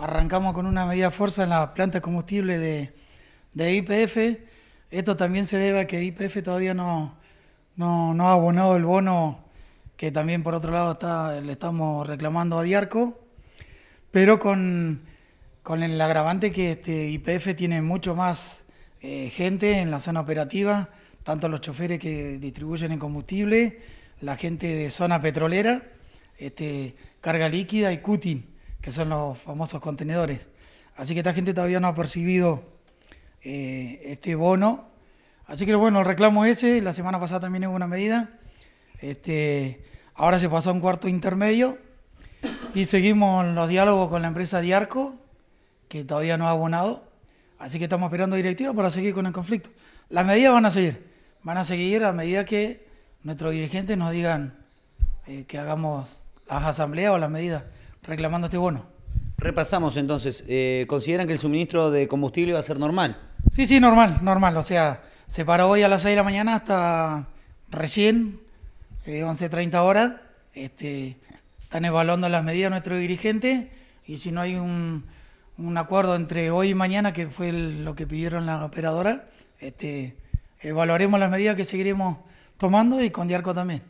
Arrancamos con una medida fuerza en la planta de combustible de IPF. Esto también se debe a que IPF todavía no, ha abonado el bono que también por otro lado le estamos reclamando a Diarco, pero con, el agravante que este IPF tiene mucho más eh, gente en la zona operativa, tanto los choferes que distribuyen el combustible, la gente de zona petrolera, este, carga líquida y cutting que son los famosos contenedores. Así que esta gente todavía no ha percibido eh, este bono. Así que bueno, el reclamo ese, la semana pasada también hubo una medida. Este, ahora se pasó a un cuarto intermedio y seguimos los diálogos con la empresa Diarco, que todavía no ha abonado. Así que estamos esperando directiva para seguir con el conflicto. Las medidas van a seguir, van a seguir a medida que nuestros dirigentes nos digan eh, que hagamos las asambleas o las medidas reclamando este bono. Repasamos entonces, eh, ¿consideran que el suministro de combustible va a ser normal? Sí, sí, normal, normal. O sea, se paró hoy a las 6 de la mañana hasta recién, 11.30 eh, horas. Este, están evaluando las medidas nuestros dirigentes y si no hay un, acuerdo entre hoy y mañana, que fue lo que pidieron las operadoras, este, evaluaremos las medidas que seguiremos tomando y con Diarco también.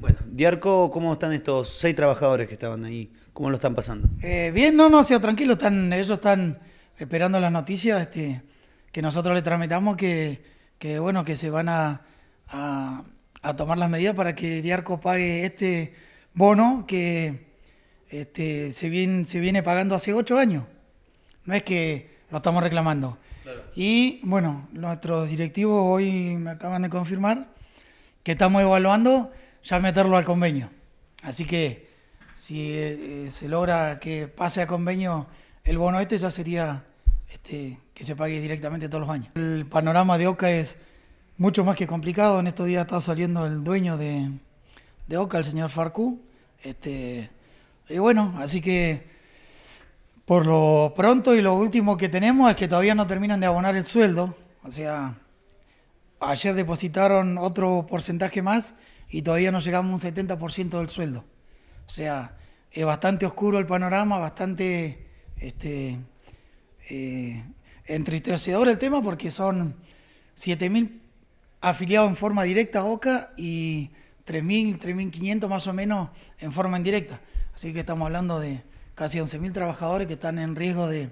Bueno, Diarco, ¿cómo están estos seis trabajadores que estaban ahí? ¿Cómo lo están pasando? Eh, bien, no, no, sea tranquilo, están, ellos están esperando las noticias este, que nosotros les transmitamos que, bueno, que se van a, tomar las medidas para que Diarco pague este bono que este, se, viene, se viene pagando hace ocho años. No es que lo estamos reclamando. Y bueno, nuestros directivos hoy me acaban de confirmar que estamos evaluando ya meterlo al convenio. Así que si eh, eh, se logra que pase a convenio el bono este, ya sería este, que se pague directamente todos los años. El panorama de OCA es mucho más que complicado. En estos días está saliendo el dueño de, de OCA, el señor Farcú. Este, y bueno, así que por lo pronto y lo último que tenemos es que todavía no terminan de abonar el sueldo. O sea, ayer depositaron otro porcentaje más y todavía no llegamos a un 70% del sueldo. O sea, es bastante oscuro el panorama, bastante este, eh, entristecedor el tema porque son 7.000 afiliados en forma directa a OCA y 3.000, 3.500 más o menos en forma indirecta. Así que estamos hablando de casi 11.000 trabajadores que están en riesgo de,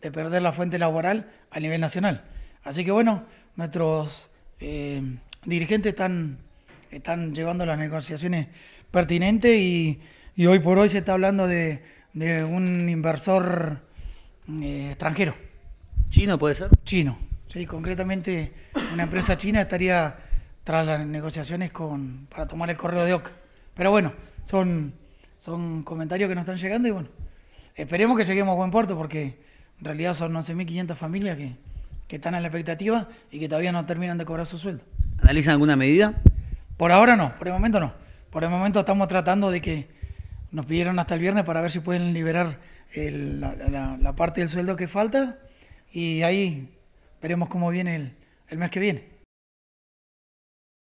perder la fuente laboral a nivel nacional. Así que bueno, nuestros eh, dirigentes están están llevando las negociaciones pertinentes y, hoy por hoy se está hablando de, un inversor eh, extranjero. ¿Chino puede ser? Chino, sí, concretamente una empresa china estaría tras las negociaciones con, para tomar el correo de OCA. Pero bueno, son, son comentarios que nos están llegando y bueno, esperemos que lleguemos a buen puerto porque en realidad son 11.500 familias que, que están a la expectativa y que todavía no terminan de cobrar su sueldo. ¿Analizan alguna medida? Por ahora no, por el momento no. Por el momento estamos tratando de que nos pidieron hasta el viernes para ver si pueden liberar la, parte del sueldo que falta y ahí veremos cómo viene el mes que viene.